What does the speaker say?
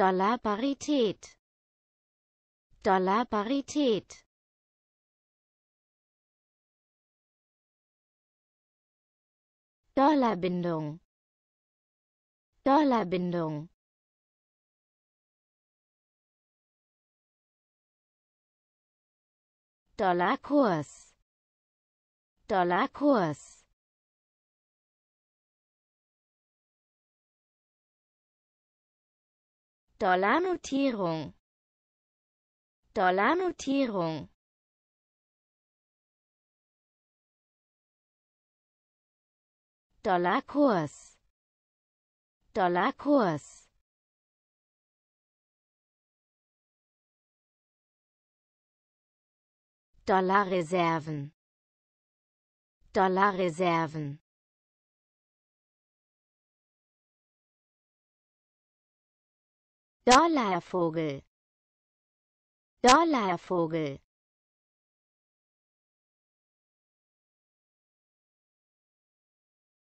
Dollar Parität Dollar Parität Dollarbindung Dollarbindung Dollarkurs Dollarkurs Dollarnotierung Dollarnotierung Dollarkurs Dollarkurs Dollarreserven Dollarreserven Dollarvogel Dollarvogel